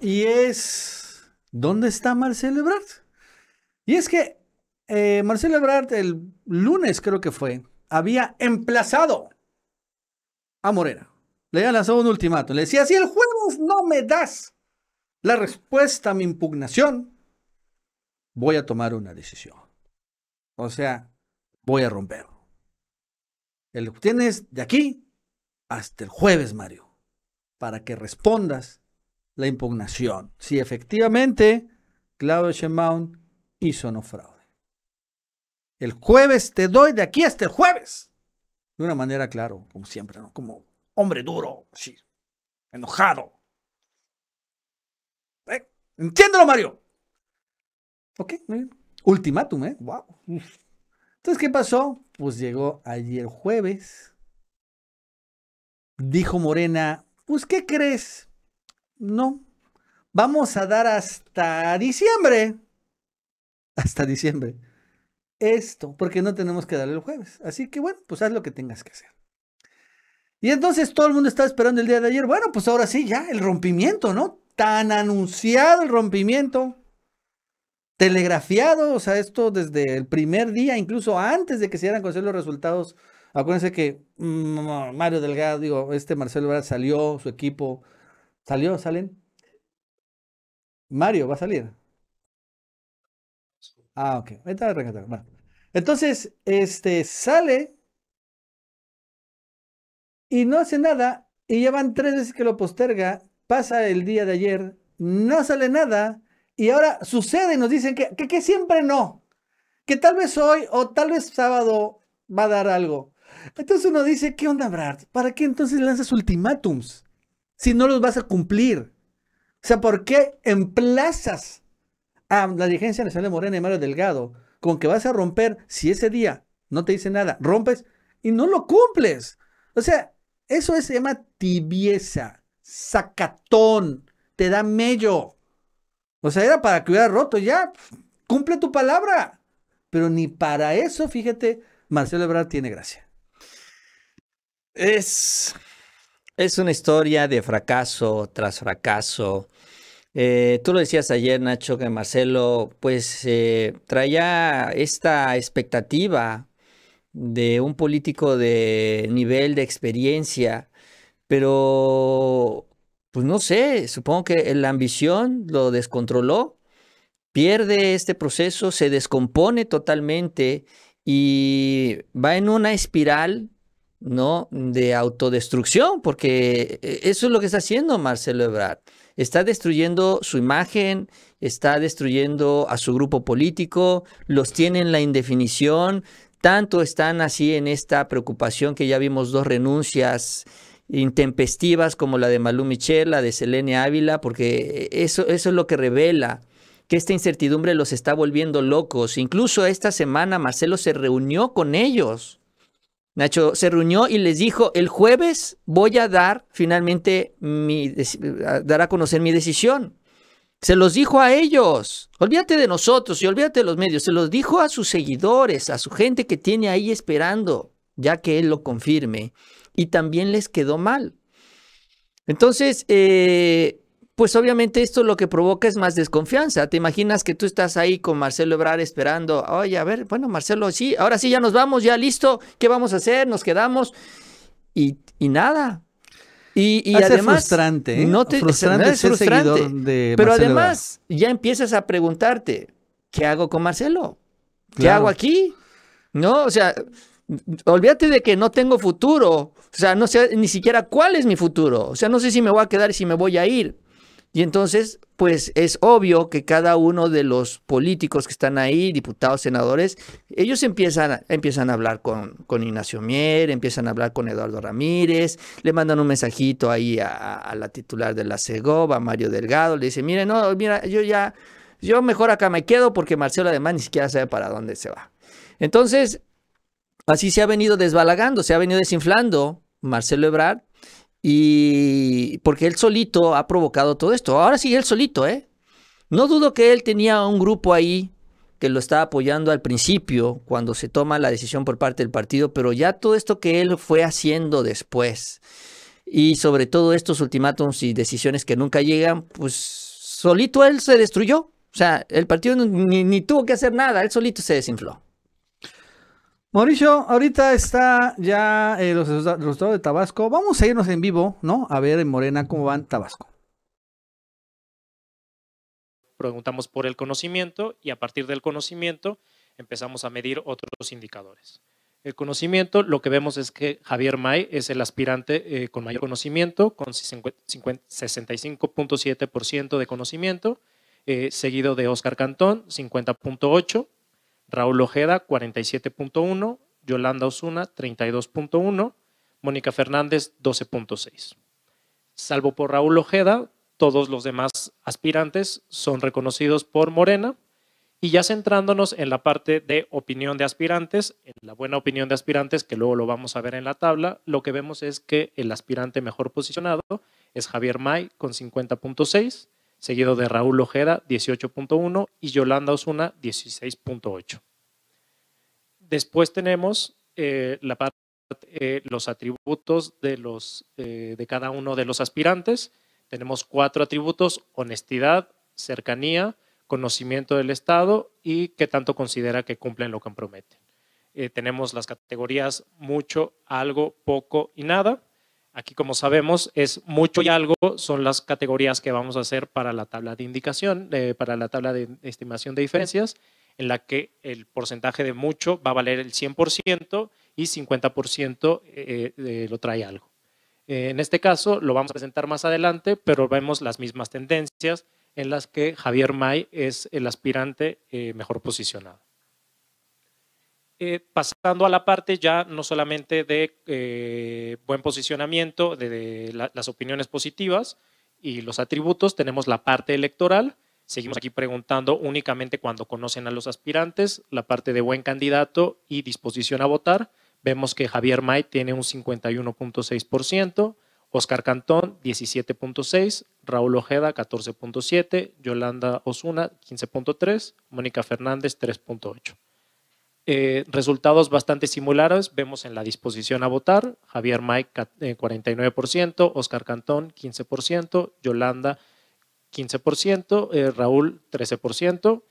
Y es, ¿dónde está Marcelo Ebrard? Y es que eh, Marcelo Ebrard el lunes creo que fue, había emplazado a Morena. Le había lanzado un ultimato, Le decía, si el jueves no me das la respuesta a mi impugnación, voy a tomar una decisión. O sea, voy a romper. El tienes de aquí hasta el jueves, Mario, para que respondas la impugnación. Si efectivamente Claudio Sheinbaum hizo no fraude. El jueves te doy de aquí hasta el jueves. De una manera, claro, como siempre, ¿no? Como hombre duro, sí, enojado. ¿Eh? Entiéndelo, Mario. Ok, muy bien. Ultimátum, ¿eh? Wow. Entonces, ¿qué pasó? Pues llegó allí el jueves. Dijo Morena, pues, ¿qué crees? no. Vamos a dar hasta diciembre. Hasta diciembre. Esto, porque no tenemos que darle el jueves. Así que bueno, pues haz lo que tengas que hacer. Y entonces todo el mundo estaba esperando el día de ayer. Bueno, pues ahora sí, ya, el rompimiento, ¿no? Tan anunciado el rompimiento. Telegrafiado, o sea, esto desde el primer día, incluso antes de que se dieran a conocer los resultados Acuérdense que mm, Mario Delgado, digo, este Marcelo ahora salió, su equipo ¿Salió? ¿Salen? Mario, ¿va a salir? Ah, ok. Ahí está Entonces, este sale y no hace nada. Y ya van tres veces que lo posterga. Pasa el día de ayer. No sale nada. Y ahora sucede y nos dicen que, que, que siempre no. Que tal vez hoy o tal vez sábado va a dar algo. Entonces uno dice, ¿qué onda, Brad? ¿Para qué entonces lanzas ultimátums? si no los vas a cumplir? O sea, ¿por qué emplazas a la dirigencia nacional de Morena y Mario Delgado con que vas a romper si ese día no te dice nada, rompes y no lo cumples? O sea, eso se llama tibieza, sacatón, te da mello. O sea, era para que hubiera roto ya, cumple tu palabra. Pero ni para eso, fíjate, Marcelo Ebrard tiene gracia. Es es una historia de fracaso tras fracaso. Eh, tú lo decías ayer, Nacho, que Marcelo, pues eh, traía esta expectativa de un político de nivel de experiencia, pero pues no sé, supongo que la ambición lo descontroló, pierde este proceso, se descompone totalmente y va en una espiral ¿no? de autodestrucción, porque eh, eso es lo que está haciendo Marcelo Ebrard. Está destruyendo su imagen, está destruyendo a su grupo político, los tiene en la indefinición, tanto están así en esta preocupación que ya vimos dos renuncias intempestivas como la de Malú Michel, la de Selene Ávila, porque eso, eso es lo que revela que esta incertidumbre los está volviendo locos. Incluso esta semana Marcelo se reunió con ellos Nacho se reunió y les dijo, el jueves voy a dar finalmente, mi, dar a conocer mi decisión. Se los dijo a ellos, olvídate de nosotros y olvídate de los medios, se los dijo a sus seguidores, a su gente que tiene ahí esperando, ya que él lo confirme. Y también les quedó mal. Entonces, eh, pues obviamente esto lo que provoca es más desconfianza. Te imaginas que tú estás ahí con Marcelo Ebrar esperando, oye, a ver, bueno, Marcelo, sí, ahora sí, ya nos vamos, ya listo, ¿qué vamos a hacer? Nos quedamos. Y, nada. Y, y además, frustrante, ¿eh? no te, frustrante, es frustrante Pero además, ya empiezas a preguntarte, ¿qué hago con Marcelo? ¿Qué hago aquí? No, o sea, olvídate de que no tengo futuro. O sea, no sé ni siquiera cuál es mi futuro. O sea, no sé si me voy a quedar y si me voy a ir. Y entonces, pues es obvio que cada uno de los políticos que están ahí, diputados, senadores, ellos empiezan a, empiezan a hablar con, Ignacio Mier, empiezan a hablar con Eduardo Ramírez, le mandan un mensajito ahí a, la titular de la Segova, a Mario Delgado, le dice, mire, no, mira, yo ya, yo mejor acá me quedo porque Marcelo además ni siquiera sabe para dónde se va. Entonces, así se ha venido desbalagando, se ha venido desinflando Marcelo Ebrard y porque él solito ha provocado todo esto. Ahora sí, él solito, ¿eh? No dudo que él tenía un grupo ahí que lo estaba apoyando al principio cuando se toma la decisión por parte del partido, pero ya todo esto que él fue haciendo después y sobre todo estos ultimátums y decisiones que nunca llegan, pues solito él se destruyó. O sea, el partido ni, tuvo que hacer nada, él solito se desinfló. Mauricio, ahorita está ya eh, los resultados de Tabasco. Vamos a irnos en vivo, ¿no? A ver en Morena cómo van Tabasco. Preguntamos por el conocimiento y a partir del conocimiento empezamos a medir otros indicadores. El conocimiento, lo que vemos es que Javier May es el aspirante eh, con mayor conocimiento, con 65.7% de conocimiento, eh, seguido de Oscar Cantón, 50.8%. Raúl Ojeda 47.1, Yolanda Osuna 32.1, Mónica Fernández 12.6. Salvo por Raúl Ojeda, todos los demás aspirantes son reconocidos por Morena. Y ya centrándonos en la parte de opinión de aspirantes, en la buena opinión de aspirantes, que luego lo vamos a ver en la tabla, lo que vemos es que el aspirante mejor posicionado es Javier May con 50.6, seguido de Raúl Ojeda 18.1 y Yolanda Osuna 16.8. Después tenemos eh, eh, los atributos de, eh, de cada uno de los aspirantes. Tenemos cuatro atributos, honestidad, cercanía, conocimiento del Estado y qué tanto considera que cumplen lo que prometen. tenemos las categorías mucho, algo, poco y nada. Aquí, como sabemos, es mucho y algo, son las categorías que vamos a hacer para la tabla de indicación, para la tabla de estimación de diferencias, en la que el porcentaje de mucho va a valer el 100% y 50% eh, eh, lo trae algo. Eh, en este caso, lo vamos a presentar más adelante, pero vemos las mismas tendencias en las que Javier May es el aspirante mejor posicionado. Eh, pasando a la parte ya no solamente de eh, buen posicionamiento, de, las opiniones positivas y los atributos, tenemos la parte electoral. Seguimos aquí preguntando únicamente cuando conocen a los aspirantes, la parte de buen candidato y disposición a votar. Vemos que Javier May tiene un 51.6%, Oscar Cantón 17.6%, Raúl Ojeda 14.7%, Yolanda Osuna 15.3%, Mónica Fernández 3.8%. Eh, resultados bastante similares vemos en la disposición a votar. Javier Mike, 49%, Oscar Cantón, 15%, Yolanda, 15%, eh, Raúl, 13%.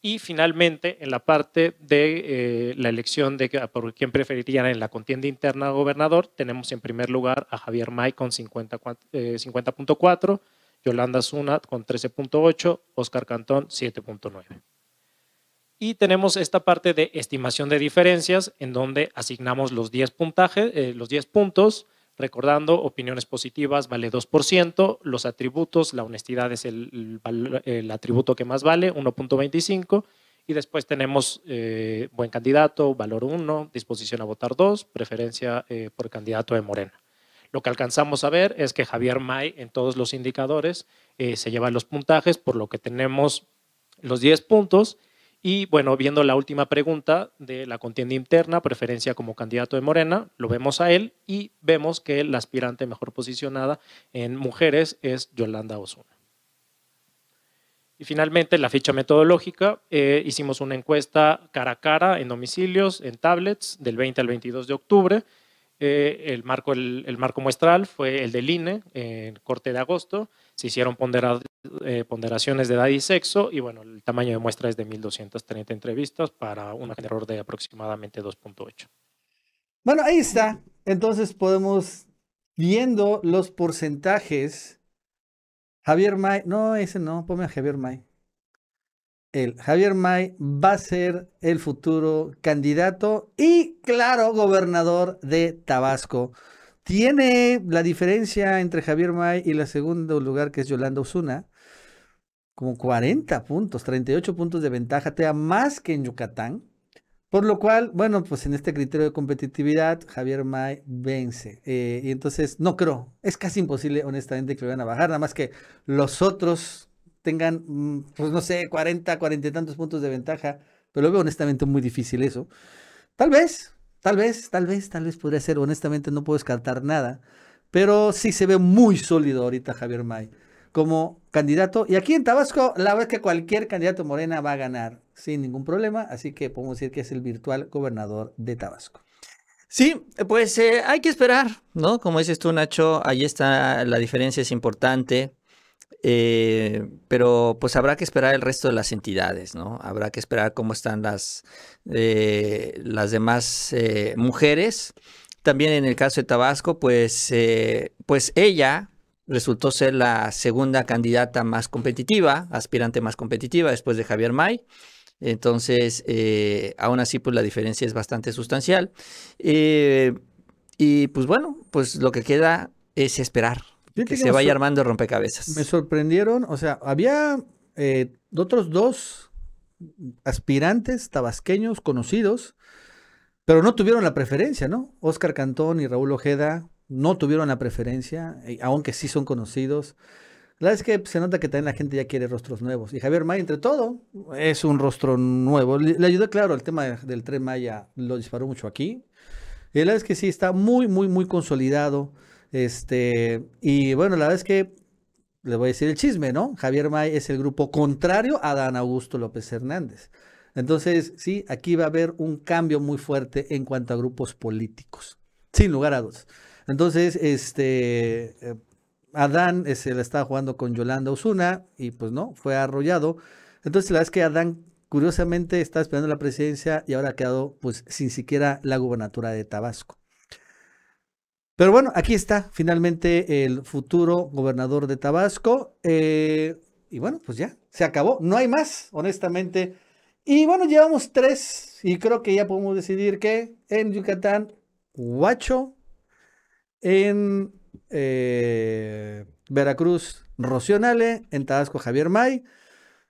Y finalmente, en la parte de eh, la elección de por quién preferirían en la contienda interna gobernador, tenemos en primer lugar a Javier May con 50.4, Yolanda Zuna con 13.8, Oscar Cantón 7.9. Y tenemos esta parte de estimación de diferencias, en donde asignamos los 10, eh, los puntos, recordando opiniones positivas vale 2%, los atributos, la honestidad es el, atributo que más vale, 1.25%. Y después tenemos eh, buen candidato, valor 1, disposición a votar 2, preferencia eh, por candidato de Morena. Lo que alcanzamos a ver es que Javier May en todos los indicadores se lleva los puntajes, por lo que tenemos los 10 puntos y bueno, viendo la última pregunta de la contienda interna, preferencia como candidato de Morena, lo vemos a él y vemos que la aspirante mejor posicionada en mujeres es Yolanda Osuna. Y finalmente, la ficha metodológica. Eh, hicimos una encuesta cara a cara en domicilios, en tablets, del 20 al 22 de octubre. Eh, el, marco, el, marco muestral fue el del INE, en corte de agosto. Se hicieron ponderados eh, ponderaciones de edad y sexo, y bueno, el tamaño de muestra es de 1.230 entrevistas para un error de aproximadamente 2.8. Bueno, ahí está. Entonces podemos, viendo los porcentajes, Javier May, no, ese no, ponme a Javier May. El Javier May va a ser el futuro candidato y, claro, gobernador de Tabasco. Tiene la diferencia entre Javier May y la segundo lugar, que es Yolanda Osuna, como 40 puntos, 38 puntos de ventaja, te más que en Yucatán. Por lo cual, bueno, pues en este criterio de competitividad, Javier May vence. Eh, y entonces, no creo, es casi imposible, honestamente, que lo vayan a bajar, nada más que los otros tengan, mm, pues no sé, 40, 40 y tantos puntos de ventaja, pero lo veo honestamente muy difícil eso. Tal vez, tal vez, tal vez, tal vez podría ser, honestamente no puedo descartar nada, pero sí se ve muy sólido ahorita Javier May como candidato. Y aquí en Tabasco, la verdad es que cualquier candidato morena va a ganar sin ningún problema, así que podemos decir que es el virtual gobernador de Tabasco. Sí, pues eh, hay que esperar, ¿no? Como dices tú, Nacho, ahí está, la diferencia es importante, eh, pero pues habrá que esperar el resto de las entidades, ¿no? Habrá que esperar cómo están las, eh, las demás mujeres. También en el caso de Tabasco, pues, pues ella, resultó ser la segunda candidata más competitiva, aspirante más competitiva después de Javier May. Entonces, eh, aún así, pues la diferencia es bastante sustancial. Eh, y pues bueno, pues lo que queda es esperar que, se vaya armando rompecabezas. Me sorprendieron, o sea, había eh, otros dos aspirantes tabasqueños conocidos, pero no tuvieron la preferencia, ¿no? Oscar Cantón y Raúl Ojeda no tuvieron la preferencia, eh, aunque sí son conocidos. La verdad es que pues, se nota que también la gente ya quiere rostros nuevos. Y Javier May, entre todo, es un rostro nuevo. Le, ayudó, claro, el tema del tren Maya lo disparó mucho aquí. Y la verdad es que sí, está muy, muy, muy consolidado. Este, y bueno, la verdad es que le voy a decir el chisme, ¿no? Javier May es el grupo contrario a Dan Augusto López Hernández. Entonces, sí, aquí va a haber un cambio muy fuerte en cuanto a grupos políticos, sin lugar a dudas. Entonces, este, eh, Adán eh, se la estaba jugando con Yolanda Osuna y pues no, fue arrollado. Entonces, la verdad es que Adán curiosamente está esperando la presidencia y ahora ha quedado pues sin siquiera la gubernatura de Tabasco. Pero bueno, aquí está finalmente el futuro gobernador de Tabasco. Eh, y bueno, pues ya, se acabó. No hay más, honestamente. Y bueno, llevamos tres y creo que ya podemos decidir que en Yucatán, Huacho en eh, Veracruz Rocionale, en Tabasco Javier May.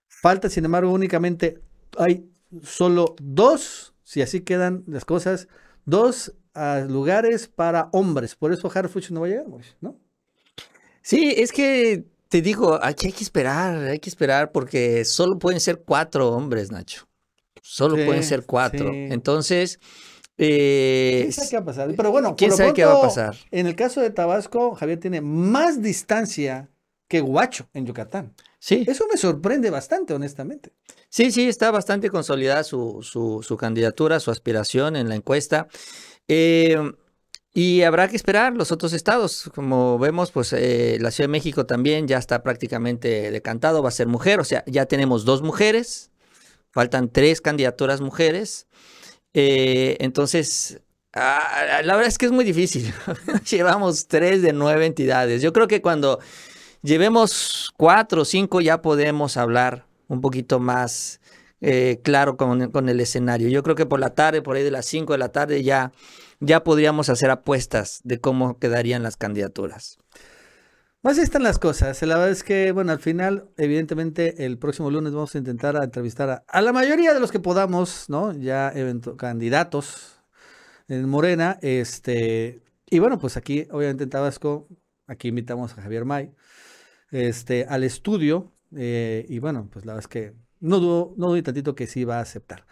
Falta, sin embargo, únicamente hay solo dos, si así quedan las cosas, dos ah, lugares para hombres. Por eso Harfuch no va a llegar, ¿no? Sí, es que te digo, aquí hay que esperar, hay que esperar porque solo pueden ser cuatro hombres, Nacho. Solo pueden ser cuatro. Entonces, eh, ¿Quién sabe qué va a pasar? Pero bueno, ¿quién sabe va a pasar? En el caso de Tabasco, Javier tiene más distancia que Guacho en Yucatán. Sí. Eso me sorprende bastante, honestamente. Sí, sí, está bastante consolidada su, candidatura, su aspiración en la encuesta. Eh, y habrá que esperar los otros estados. Como vemos, pues eh, la Ciudad de México también ya está prácticamente decantado, va a ser mujer. O sea, ya tenemos dos mujeres, faltan tres candidaturas mujeres. Eh, entonces, ah, ah, la verdad es que es muy difícil. Llevamos tres de nueve entidades. Yo creo que cuando llevemos cuatro o cinco ya podemos hablar un poquito más eh, claro con, el escenario. Yo creo que por la tarde, por ahí de las cinco de la tarde, ya, ya podríamos hacer apuestas de cómo quedarían las candidaturas. Pues así están las cosas. La verdad es que, bueno, al final, evidentemente, el próximo lunes vamos a intentar entrevistar a, la mayoría de los que podamos, ¿no? Ya evento, candidatos en Morena. Este, y bueno, pues aquí, obviamente, en Tabasco, aquí invitamos a Javier May este, al estudio. Eh, y bueno, pues la verdad es que no dudo, no dudo tantito que sí va a aceptar.